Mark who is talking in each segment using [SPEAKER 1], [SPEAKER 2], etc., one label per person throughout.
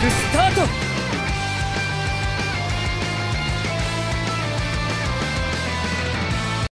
[SPEAKER 1] クスタート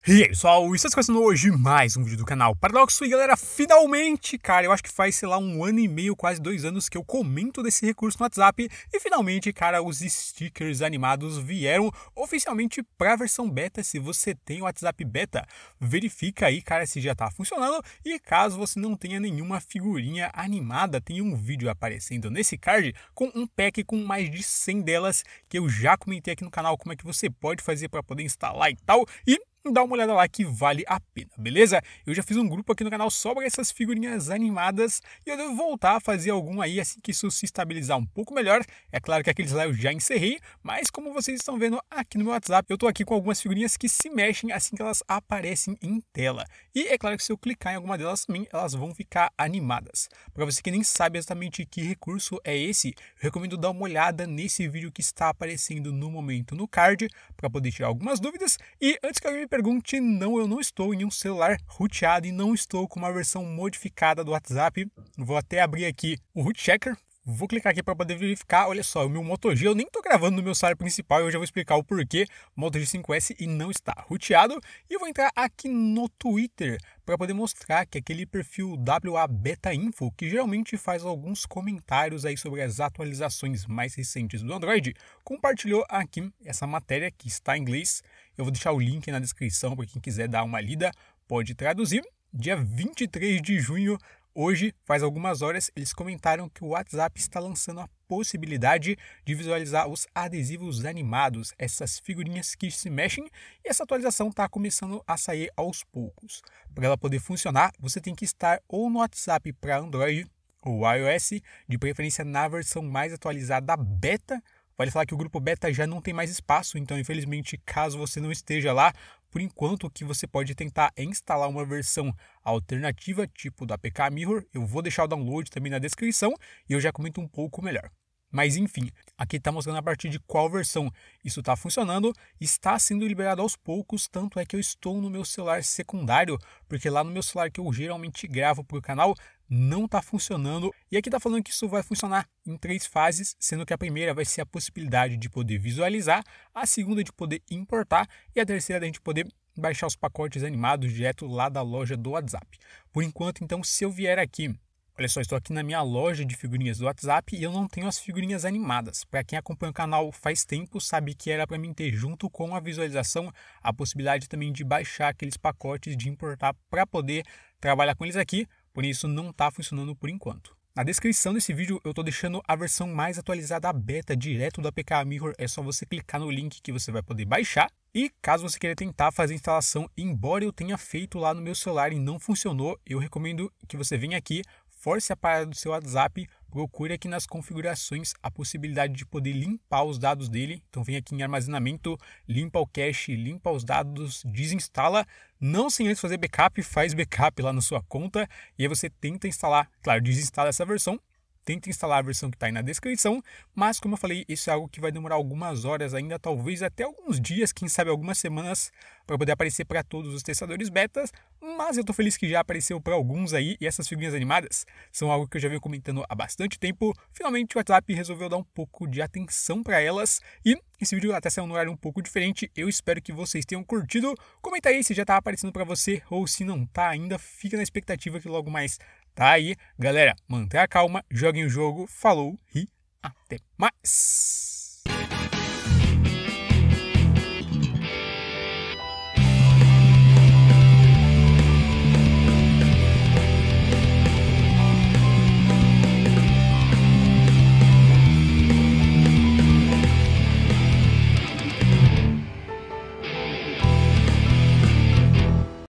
[SPEAKER 1] E aí é pessoal, estamos começando hoje mais um vídeo do canal Paradoxo e galera, finalmente, cara, eu acho que faz, sei lá, um ano e meio, quase dois anos que eu comento desse recurso no WhatsApp e finalmente, cara, os stickers animados vieram oficialmente para a versão beta, se você tem o WhatsApp beta, verifica aí, cara, se já está funcionando e caso você não tenha nenhuma figurinha animada, tem um vídeo aparecendo nesse card com um pack com mais de 100 delas que eu já comentei aqui no canal como é que você pode fazer para poder instalar e tal e dá uma olhada lá que vale a pena, beleza? Eu já fiz um grupo aqui no canal só para essas figurinhas animadas e eu devo voltar a fazer algum aí assim que isso se estabilizar um pouco melhor. É claro que aqueles lá eu já encerrei, mas como vocês estão vendo aqui no meu WhatsApp, eu estou aqui com algumas figurinhas que se mexem assim que elas aparecem em tela. E é claro que se eu clicar em alguma delas também, elas vão ficar animadas. Para você que nem sabe exatamente que recurso é esse, eu recomendo dar uma olhada nesse vídeo que está aparecendo no momento no card para poder tirar algumas dúvidas e antes que alguém me pergunte, não, eu não estou em um celular roteado e não estou com uma versão modificada do WhatsApp. Vou até abrir aqui o root checker. Vou clicar aqui para poder verificar. Olha só, o meu Moto G eu nem estou gravando no meu celular principal, e eu já vou explicar o porquê Moto G5S e não está roteado. E eu vou entrar aqui no Twitter para poder mostrar que aquele perfil WA Beta Info, que geralmente faz alguns comentários aí sobre as atualizações mais recentes do Android, compartilhou aqui essa matéria que está em inglês eu vou deixar o link na descrição para quem quiser dar uma lida, pode traduzir. Dia 23 de junho, hoje, faz algumas horas, eles comentaram que o WhatsApp está lançando a possibilidade de visualizar os adesivos animados, essas figurinhas que se mexem, e essa atualização está começando a sair aos poucos. Para ela poder funcionar, você tem que estar ou no WhatsApp para Android ou iOS, de preferência na versão mais atualizada da beta Vale falar que o grupo beta já não tem mais espaço, então infelizmente, caso você não esteja lá, por enquanto o que você pode tentar é instalar uma versão alternativa, tipo do APK Mirror. Eu vou deixar o download também na descrição e eu já comento um pouco melhor. Mas enfim, aqui está mostrando a partir de qual versão isso está funcionando. Está sendo liberado aos poucos, tanto é que eu estou no meu celular secundário, porque lá no meu celular que eu geralmente gravo para o canal não está funcionando. E aqui está falando que isso vai funcionar em três fases, sendo que a primeira vai ser a possibilidade de poder visualizar, a segunda de poder importar e a terceira de a gente poder baixar os pacotes animados direto lá da loja do WhatsApp. Por enquanto, então, se eu vier aqui Olha só, estou aqui na minha loja de figurinhas do WhatsApp e eu não tenho as figurinhas animadas. Para quem acompanha o canal faz tempo, sabe que era para mim ter junto com a visualização a possibilidade também de baixar aqueles pacotes de importar para poder trabalhar com eles aqui. Por isso não está funcionando por enquanto. Na descrição desse vídeo eu estou deixando a versão mais atualizada beta direto da APK Mirror, é só você clicar no link que você vai poder baixar. E caso você queira tentar fazer a instalação, embora eu tenha feito lá no meu celular e não funcionou, eu recomendo que você venha aqui, force a parada do seu WhatsApp Procure é aqui nas configurações a possibilidade de poder limpar os dados dele. Então vem aqui em armazenamento, limpa o cache, limpa os dados, desinstala, não sem antes fazer backup, faz backup lá na sua conta e aí você tenta instalar, claro, desinstala essa versão tenta instalar a versão que está aí na descrição, mas como eu falei, isso é algo que vai demorar algumas horas ainda, talvez até alguns dias, quem sabe algumas semanas, para poder aparecer para todos os testadores betas, mas eu estou feliz que já apareceu para alguns aí, e essas figurinhas animadas são algo que eu já venho comentando há bastante tempo, finalmente o WhatsApp resolveu dar um pouco de atenção para elas, e esse vídeo até saiu num horário um pouco diferente, eu espero que vocês tenham curtido, comenta aí se já está aparecendo para você, ou se não está ainda, fica na expectativa que logo mais Tá aí, galera, mantenha a calma, joguem o jogo, falou e até mais!